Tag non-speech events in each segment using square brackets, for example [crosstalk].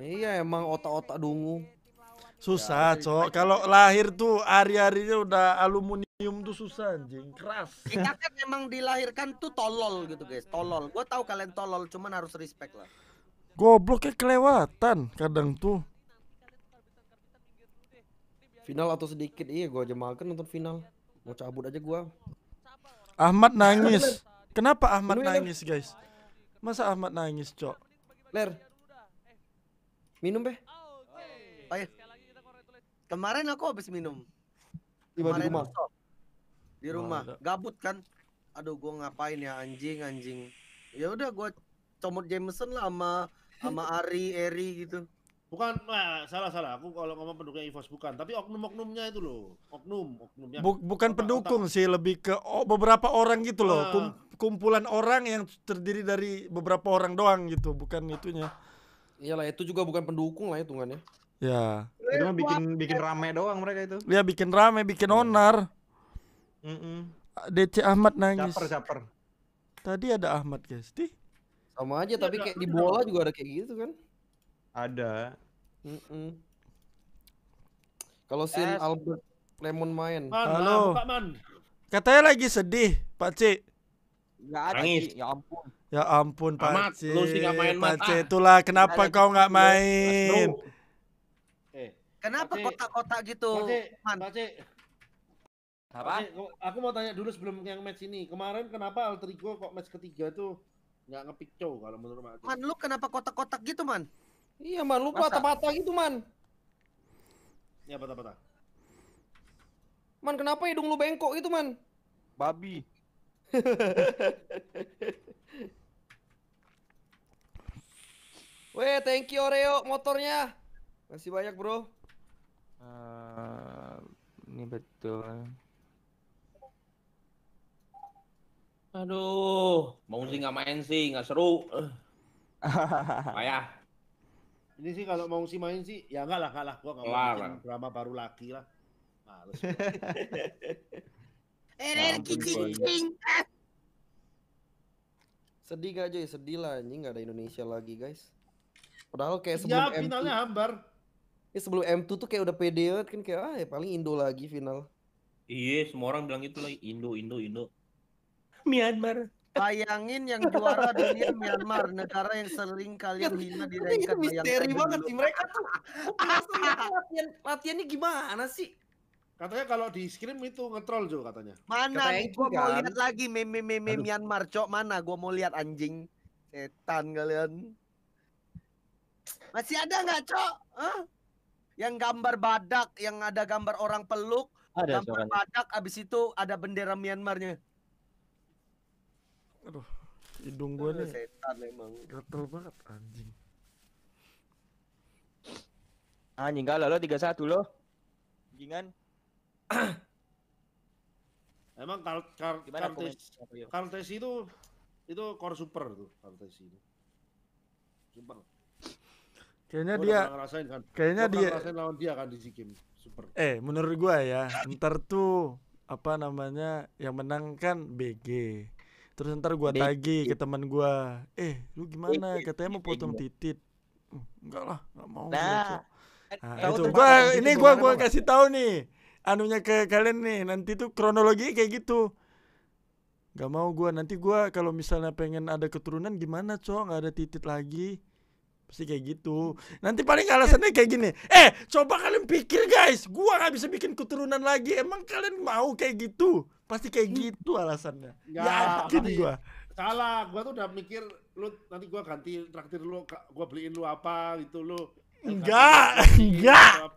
Iya emang otak-otak dungu. Susah, ya, cok. Kalau lahir tuh hari-harinya udah aluminium tuh susah anjing, keras. Kita kan emang dilahirkan tuh tolol gitu, guys. Tolol. Gua tahu kalian tolol, cuman harus respect lah. Gobloknya kelewatan kadang tuh. Final atau sedikit iya gue aja makan nonton final. Mau cabut aja gue. Ahmad nangis. Kenapa Ahmad nangis, guys? Masa Ahmad nangis, Cok? Ler, Minum, Beh. Oh, iya. Oke. Okay. Kemarin aku habis minum. Tiba di rumah. Di rumah. Gabut kan. Aduh, gua ngapain ya anjing anjing. Ya udah gua comot Jameson lah sama sama [laughs] Ari, Eri gitu. Bukan, nah, salah salah. Aku kalau ngomong pendukungnya Evos bukan, tapi oknum-oknumnya itu loh, oknum, oknumnya. Buk, bukan otak, pendukung otak. sih, lebih ke oh, beberapa orang gitu loh, ah. Kum, kumpulan orang yang terdiri dari beberapa orang doang gitu, bukan itunya iyalah itu juga bukan pendukung lah hitungannya. Ya. ya. Itu mah bikin bikin rame doang mereka itu. Iya bikin rame, bikin hmm. onar. Mm -mm. DC Ahmad nangis. Caper, caper. Tadi ada Ahmad, guys. Di. Sama aja, ya, tapi iya, kayak di bola juga ada kayak gitu kan? Ada. Mm Kalau sin eh, Albert Lemon main. Man, Halo. Man, Pak Man. Katanya lagi sedih, Pak C. ada. Nangis. Ya ampun. Ya ampun Pak Amat, Cik. Lu sih gak main Pak ah. itulah kenapa kau gak main? Eh, kenapa kotak-kotak gitu? Pak Cik, Apa? Pak aku mau tanya dulu sebelum yang match ini. Kemarin kenapa Altrigo kok match ketiga tuh nggak ngepick cow kalau menurut Pak Man, lu kenapa kotak-kotak gitu, Man? Iya, Man, lu patah-patah gitu, Man. Iya, patah-patah. Man, kenapa hidung lu bengkok gitu, Man? Babi. [laughs] Weh, thank you Oreo motornya. Masih banyak, Bro. Uh, ini betul. Aduh, mau sih nggak main sih, nggak seru. [laughs] Ayah, Ini sih kalau mau sih main sih, ya nggak lah, kalah, lah. Gua nggak mau drama baru lagi lah. Males. [laughs] Energi cicing. Sedih gak aja ya, sedih lah anjing nggak ada Indonesia lagi guys. Padahal kayak iya, sebelum ya, finalnya M2, hambar. Ya sebelum M2 tuh kayak udah pede banget kan kayak ah ya paling Indo lagi final. Iya, semua orang bilang itu lagi Indo Indo Indo. [laughs] Myanmar. Bayangin yang juara dunia Myanmar, negara yang sering kalian iya, hina di iya, ranking misteri banget sih mereka tuh. [laughs] latihan, latihannya gimana sih? Katanya kalau di scrim itu ngetrol juga katanya. Mana? gue gua mau kan. lihat lagi meme-meme Myanmar, Cok. Mana gue mau lihat anjing. Setan kalian. Masih ada nggak, Cok? Huh? Yang gambar badak, yang ada gambar orang peluk, ada, gambar soalnya. badak, abis itu ada bendera Myanmarnya. Aduh, hidung gue nih. Setan emang. Gatel banget, anjing. Anjing kalah lo 3-1 lo. jangan [coughs] Emang kar kar kartes, kartes itu itu core super tuh kartes itu. Super. Kayaknya dia kan. Kayaknya dia ngerasain lawan dia kan di Super. Eh, menurut gua ya, ntar tuh apa namanya yang menang kan BG. Terus ntar gua tagi ke teman gua, "Eh, lu gimana? Katanya mau potong titit." Hmm, enggak lah, enggak mau. Nah, kan nah itu gua ini gua gua kasih tahu nih anunya ke kalian nih. Nanti tuh kronologi kayak gitu. Gak mau gua nanti gua kalau misalnya pengen ada keturunan gimana, cowok nggak ada titit lagi pasti kayak gitu nanti paling alasannya kayak gini eh coba kalian pikir guys gua nggak bisa bikin keturunan lagi emang kalian mau kayak gitu pasti kayak hmm. gitu alasannya ya, gini ya, gua salah gua tuh udah mikir lu nanti gua ganti traktir lu gua beliin lu apa gitu lu enggak enggak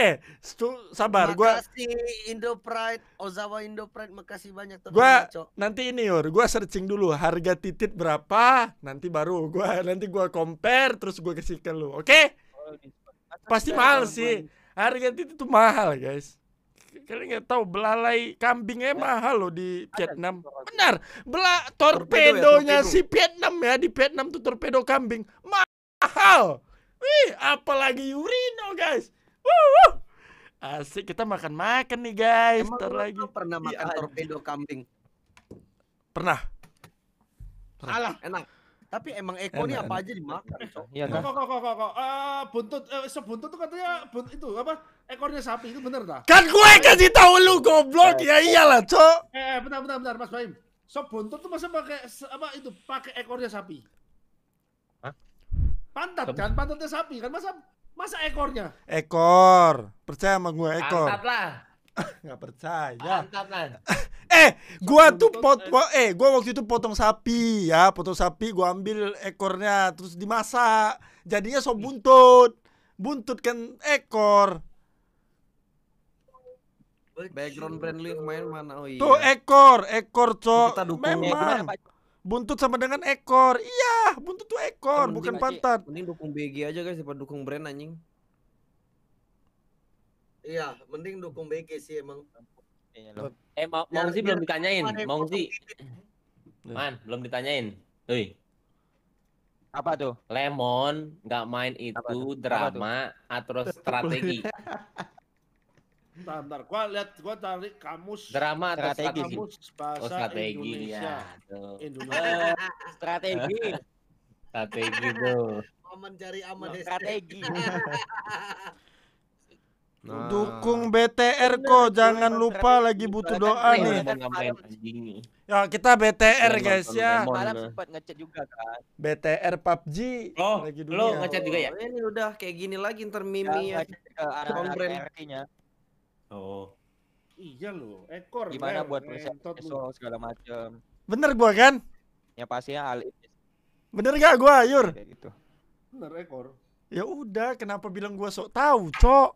eh stu, sabar gue makasih Indo Pride Ozawa Indo Pride makasih banyak gue nanti ini yur gue searching dulu harga titit berapa nanti baru gue [laughs] nanti gue compare terus gue kasih ke lu oke okay? pasti mahal sih harga titit itu mahal guys kalian nggak tahu belalai kambingnya mahal loh di Vietnam benar bela torpedonya torpedo ya, torpedo. si Vietnam ya di Vietnam tuh torpedo kambing mahal wih apalagi urino guys Asik kita makan-makan nih guys. Emang Ntar lagi. Pernah iya, makan ya, torpedo aja. kambing? Pernah. pernah. Alah, enak. Tapi emang Eko enak, ini apa enak. aja dimakan, Iya kan? Kok kok kok kok kok uh, eh, buntut uh, sebuntut tuh katanya bunt, itu apa? Ekornya sapi itu bener tak? Kan gue kasih tahu lu goblok. Ya eh. Ya iyalah, Cok. Eh, eh bentar bentar bentar Mas Baim. Sebuntut tuh masa pakai apa itu pakai ekornya sapi? Hah? Pantat Sampai. kan pantatnya sapi kan masa Masa ekornya? Ekor. Percaya sama gue ekor. mantap lah. [laughs] Nggak percaya. mantap lah. [laughs] eh, gua tuh pot gua, eh gua waktu itu potong sapi ya, potong sapi gua ambil ekornya terus dimasak. Jadinya sop buntut. Buntut kan ekor. Background friendly main mana? Oh iya. Tuh ekor, ekor cok. Kita dukung Memang. Ya, Buntut sama dengan ekor. Iya, buntut tuh ekor, bukan pantat. Mending dukung BG aja guys daripada dukung brand anjing. Iya, mending dukung BG sih emang. Iya, eh, mau, mau sih belum ditanyain, mau sih. Man, belum ditanyain. Hei, Apa tuh? Lemon nggak main itu drama atau strategi. [laughs] Ntar, Gua lihat, gua tarik kamus. Drama strategi? Kamus bahasa oh, strategi, Indonesia. Ya, Indonesia. [laughs] strategi. strategi tuh. Momen cari aman strategi. [laughs] Nah. Dukung BTR kok, jangan lupa lagi butuh doa kan nih. Ya kita BTR guys ya. Malam sempat ngechat juga kan. BTR PUBG. Oh, lagi dulu. Lo ngechat juga ya? Oh, ini udah kayak gini lagi ntar ya. ya. Komplain. Oh. Iya lo ekor. Gimana buat prosesor segala macam. Bener gua kan? Ya pasti ya Ali. Bener gak gua, Yur? Ya, gitu. Bener ekor. Ya udah, kenapa bilang gua sok tahu, Cok?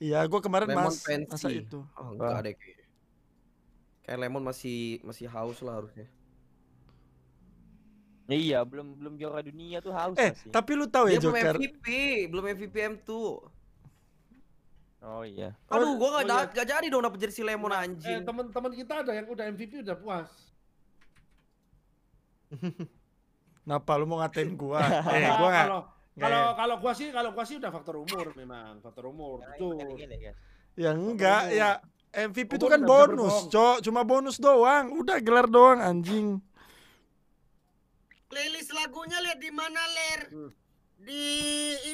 Iya, gua kemarin Lemon mas pensi. masa itu. Oh, enggak ada kayak. Lemon masih masih haus lah harusnya. Iya, belum belum juara dunia tuh haus Eh, masih. tapi lu tahu ya Dia Joker. Belum MVP, belum MVP M2. Oh iya. Aduh, gua gak, oh, iya. gak jadi dong dapet jersey lemon anjing. Eh, teman-teman kita ada yang udah MVP udah puas. [laughs] Kenapa lu mau ngatain gua? [laughs] eh, gua gak... Kalau ya? kalau gua sih kalau gua sih udah faktor umur memang, faktor umur. Nah, tuh. Ya enggak, ya MVP itu kan bonus, Cok. Cuma bonus doang. Udah gelar doang anjing. Playlist lagunya lihat di mana, Ler? Hmm. Di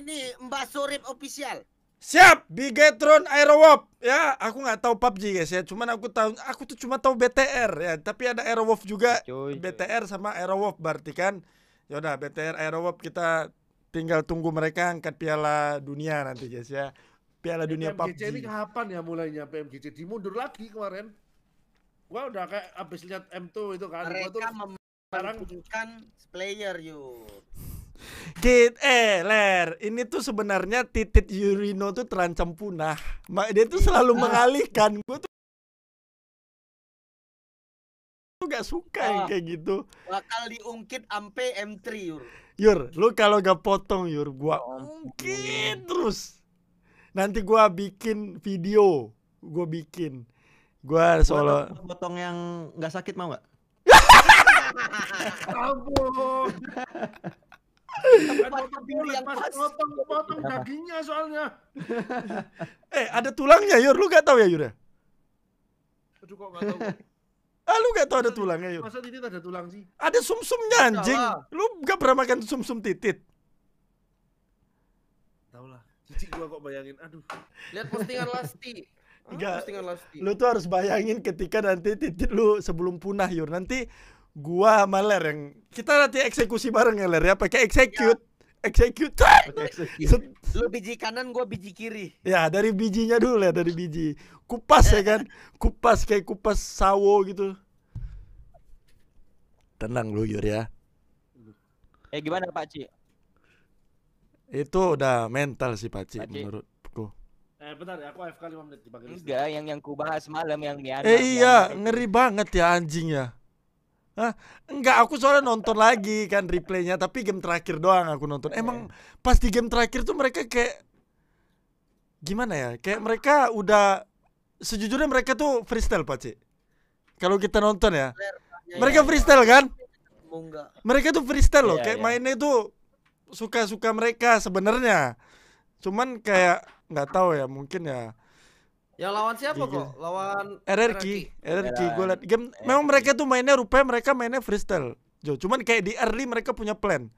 ini Mbak Sorip official. Siap, Bigetron Aerowolf ya. Aku nggak tahu PUBG guys ya. Cuman aku tahu aku tuh cuma tahu BTR ya. Tapi ada Aerowolf juga. Ya, cuy, BTR sama Aerowolf berarti kan. Yaudah BTR Aerowolf kita tinggal tunggu mereka angkat piala dunia nanti guys ya. Piala eh, dunia PUBG. ini kapan ya mulainya PMGC? Dimundur lagi kemarin. Gua udah kayak abis lihat M2 itu kan. Mereka gua sekarang player yuk. Kit, eh Ler, ini tuh sebenarnya titit Yurino tuh terancam punah. Dia tuh selalu iya. mengalihkan. Gue tuh gue gak suka oh, yang iya. kayak gitu bakal diungkit ampe M3 yur yur lu kalau gak potong yur gua ungkit terus nanti gue bikin video Gue bikin gua solo potong yang gak sakit mau gak [laughs] yang pas potong potong iya. dagingnya soalnya. [laughs] eh, ada tulangnya, Yur. Lu gak tahu ya, Yur? Ya? Aduh kok gak tahu. [laughs] Ah, lu gak tahu ada tulangnya, Yur? Masa titit ada tulang sih? Ada sumsumnya anjing. Lu gak pernah makan sumsum titit? Tahu lah. Cici gua kok bayangin. Aduh. Lihat postingan Lasti. Enggak. Postingan Lasti. Lu tuh harus bayangin ketika nanti titit lu sebelum punah, Yur. Nanti gua sama Ler yang kita nanti eksekusi bareng ya Ler ya pakai execute ya. execute lu biji kanan gua biji kiri ya dari bijinya dulu ya dari biji kupas ya kan [laughs] kupas kayak kupas sawo gitu tenang lu Yur ya eh gimana Pak Ci itu udah mental sih Pak Ci menurutku Eh bentar ya, aku AFK 5 menit di Enggak, yang yang ku bahas malam yang Miana. Eh iya, ngeri banget ya anjing ya. Hah? Enggak, aku soalnya nonton lagi kan replaynya Tapi game terakhir doang aku nonton iya, Emang iya. pas di game terakhir tuh mereka kayak Gimana ya? Kayak mereka udah Sejujurnya mereka tuh freestyle Pak Cik Kalau kita nonton ya iya, Mereka freestyle kan? Mereka tuh freestyle loh Kayak mainnya tuh Suka-suka mereka sebenarnya Cuman kayak nggak tahu ya mungkin ya yang lawan siapa kok? Lawan RRQ. RRQ gue liat game. Memang mereka tuh mainnya rupanya mereka mainnya freestyle. Jo, cuman kayak di early mereka punya plan.